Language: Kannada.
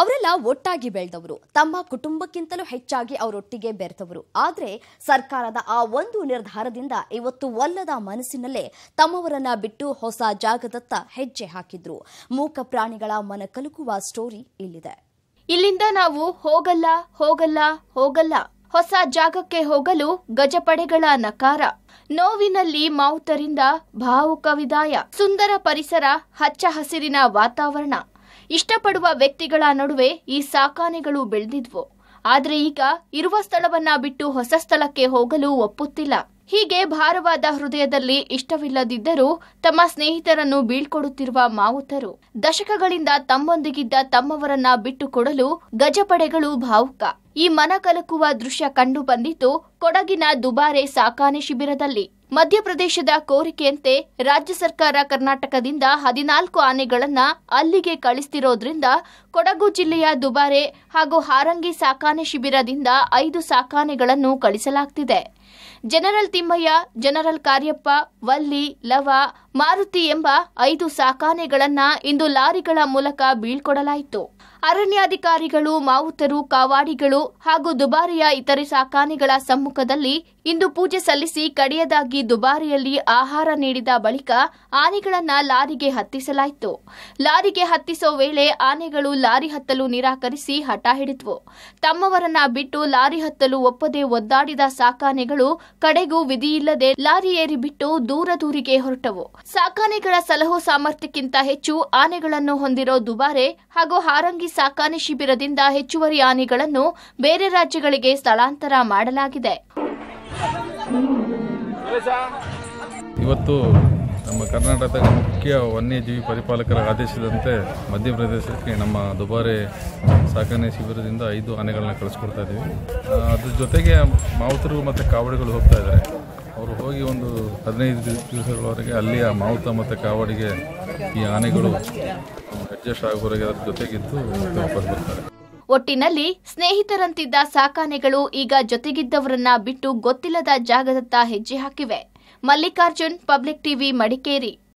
ಅವರೆಲ್ಲ ಒಟ್ಟಾಗಿ ಬೆಳೆದವರು ತಮ್ಮ ಕುಟುಂಬಕ್ಕಿಂತಲೂ ಹೆಚ್ಚಾಗಿ ಅವರೊಟ್ಟಿಗೆ ಬೆರೆತವರು ಆದರೆ ಸರ್ಕಾರದ ಆ ಒಂದು ನಿರ್ಧಾರದಿಂದ ಇವತ್ತು ಒಲ್ಲದ ಮನಸ್ಸಿನಲ್ಲೇ ತಮ್ಮವರನ್ನ ಬಿಟ್ಟು ಹೊಸ ಜಾಗದತ್ತ ಹೆಜ್ಜೆ ಹಾಕಿದ್ರು ಮೂಕ ಪ್ರಾಣಿಗಳ ಮನ ಕಲುಕುವ ಸ್ಟೋರಿ ಇಲ್ಲಿದೆ ಇಲ್ಲಿಂದ ನಾವು ಹೋಗಲ್ಲ ಹೋಗಲ್ಲ ಹೋಗಲ್ಲ ಹೊಸ ಜಾಗಕ್ಕೆ ಹೋಗಲು ಗಜಪಡೆಗಳ ನಕಾರ ನೋವಿನಲ್ಲಿ ಮಾವುತರಿಂದ ಭಾವುಕ ವಿದಾಯ ಸುಂದರ ಪರಿಸರ ಹಚ್ಚ ಹಸಿರಿನ ವಾತಾವರಣ ಇಷ್ಟಪಡುವ ವ್ಯಕ್ತಿಗಳ ನಡುವೆ ಈ ಸಾಕಾನೆಗಳು ಬೆಳೆದಿದ್ವು ಆದರೆ ಈಗ ಇರುವ ಸ್ಥಳವನ್ನ ಬಿಟ್ಟು ಹೊಸ ಸ್ಥಳಕ್ಕೆ ಹೋಗಲು ಒಪ್ಪುತ್ತಿಲ್ಲ ಹೀಗೆ ಭಾರವಾದ ಹೃದಯದಲ್ಲಿ ಇಷ್ಟವಿಲ್ಲದಿದ್ದರೂ ತಮ್ಮ ಸ್ನೇಹಿತರನ್ನು ಬೀಳ್ಕೊಡುತ್ತಿರುವ ಮಾವುತರು ದಶಕಗಳಿಂದ ತಮ್ಮೊಂದಿಗಿದ್ದ ತಮ್ಮವರನ್ನ ಬಿಟ್ಟುಕೊಡಲು ಗಜಪಡೆಗಳು ಭಾವುಕ ಈ ಮನಕಲಕುವ ದೃಶ್ಯ ಕಂಡು ಬಂದಿತು ಕೊಡಗಿನ ದುಬಾರೆ ಸಾಕಾನೆ ಶಿಬಿರದಲ್ಲಿ ಮಧ್ಯಪ್ರದೇಶದ ಕೋರಿಕೆಯಂತೆ ರಾಜ್ಯ ಸರ್ಕಾರ ಕರ್ನಾಟಕದಿಂದ ಹದಿನಾಲ್ಕು ಆನೆಗಳನ್ನ ಅಲ್ಲಿಗೆ ಕಳಿಸ್ತಿರೋದ್ರಿಂದ ಕೊಡಗು ಜಿಲ್ಲೆಯ ದುಬಾರೆ ಹಾಗೂ ಹಾರಂಗಿ ಸಾಕಾನೆ ಶಿಬಿರದಿಂದ ಐದು ಸಾಕಾನೆಗಳನ್ನು ಕಳಿಸಲಾಗ್ತಿದೆ ಜನರಲ್ ತಿಮ್ಮಯ್ಯ ಜನರಲ್ ಕಾರ್ಯಪ್ಪ ವಲ್ಲಿ ಲವ ಮಾರುತಿ ಎಂಬ ಐದು ಸಾಕಾನೆಗಳನ್ನ ಇಂದು ಲಾರಿಗಳ ಮೂಲಕ ಬೀಳ್ಕೊಡಲಾಯಿತು ಅರಣ್ಯಾಧಿಕಾರಿಗಳು ಮಾವುತರು ಕಾವಾಡಿಗಳು ಹಾಗೂ ದುಬಾರಿಯ ಇತರೆ ಸಾಕಾನೆಗಳ ಸಮ್ಮುಖದಲ್ಲಿ ಇಂದು ಪೂಜೆ ಸಲ್ಲಿಸಿ ಕಡೆಯದಾಗಿ ದುಬಾರಿಯಲ್ಲಿ ಆಹಾರ ನೀಡಿದ ಬಳಿಕ ಆನೆಗಳನ್ನ ಲಾರಿಗೆ ಹತ್ತಿಸಲಾಯಿತು ಲಾರಿಗೆ ಹತ್ತಿಸೋ ವೇಳೆ ಆನೆಗಳು ಲಾರಿ ಹತ್ತಲು ನಿರಾಕರಿಸಿ ಹಠ ಹಿಡಿದ್ವು ತಮ್ಮವರನ್ನ ಬಿಟ್ಟು ಲಾರಿ ಹತ್ತಲು ಒಪ್ಪದೆ ಒದ್ದಾಡಿದ ಸಾಕಾನೆಗಳು ಕಡೆಗೂ ವಿಧಿಯಿಲ್ಲದೆ ಲಾರಿ ಏರಿಬಿಟ್ಟು ದೂರ ದೂರಿಗೆ ಹೊರಟವು ಸಾಕಾನೆಗಳ ಸಲಹು ಸಾಮರ್ಥ್ಯಕ್ಕಿಂತ ಹೆಚ್ಚು ಆನೆಗಳನ್ನು ಹೊಂದಿರೋ ದುಬಾರೆ ಹಾಗೂ ಹಾರಂಗಿ ಸಾಕಾನೆ ಶಿಬಿರದಿಂದ ಹೆಚ್ಚುವರಿ ಆನೆಗಳನ್ನು ಬೇರೆ ರಾಜ್ಯಗಳಿಗೆ ಸ್ಥಳಾಂತರ ಮಾಡಲಾಗಿದೆ ಇವತ್ತು ನಮ್ಮ ಕರ್ನಾಟಕದ ಮುಖ್ಯ ವನ್ಯಜೀವಿ ಪರಿಪಾಲಕರ ಆದೇಶದಂತೆ ಮಧ್ಯಪ್ರದೇಶಕ್ಕೆ ನಮ್ಮ ದುಬಾರೆ ಸಾಕಣೆ ಶಿಬಿರದಿಂದ ಐದು ಆನೆಗಳನ್ನ ಕಳಿಸ್ಕೊಡ್ತಾ ಇದ್ದೀವಿ ಅದ್ರ ಜೊತೆಗೆ ಮಾವುತರು ಮತ್ತು ಕಾವಡಿಗಳು ಹೋಗ್ತಾ ಇದ್ದಾರೆ ಅವರು ಹೋಗಿ ಒಂದು ಹದಿನೈದು ದಿವಸಗಳವರೆಗೆ ಅಲ್ಲಿ ಮಾವುತ ಮತ್ತು ಕಾವಡಿಗೆ ಈ ಆನೆಗಳು ಅಡ್ಜಸ್ಟ್ ಆಗೋವರೆಗೆ ಅದರ ಜೊತೆಗಿದ್ದು ವಾಪಸ್ ಬರ್ತಾರೆ ಒಟ್ಟಿನಲ್ಲಿ ಸ್ನೇಹಿತರಂತಿದ್ದ ಸಾಕಾನೆಗಳು ಈಗ ಜೊತೆಗಿದ್ದವರನ್ನ ಬಿಟ್ಟು ಗೊತ್ತಿಲ್ಲದ ಜಾಗದತ್ತ ಹೆಜ್ಜೆ ಹಾಕಿವೆ ಮಲ್ಲಿಕಾರ್ಜುನ್ ಪಬ್ಲಿಕ್ ಟಿವಿ ಮಡಿಕೇರಿ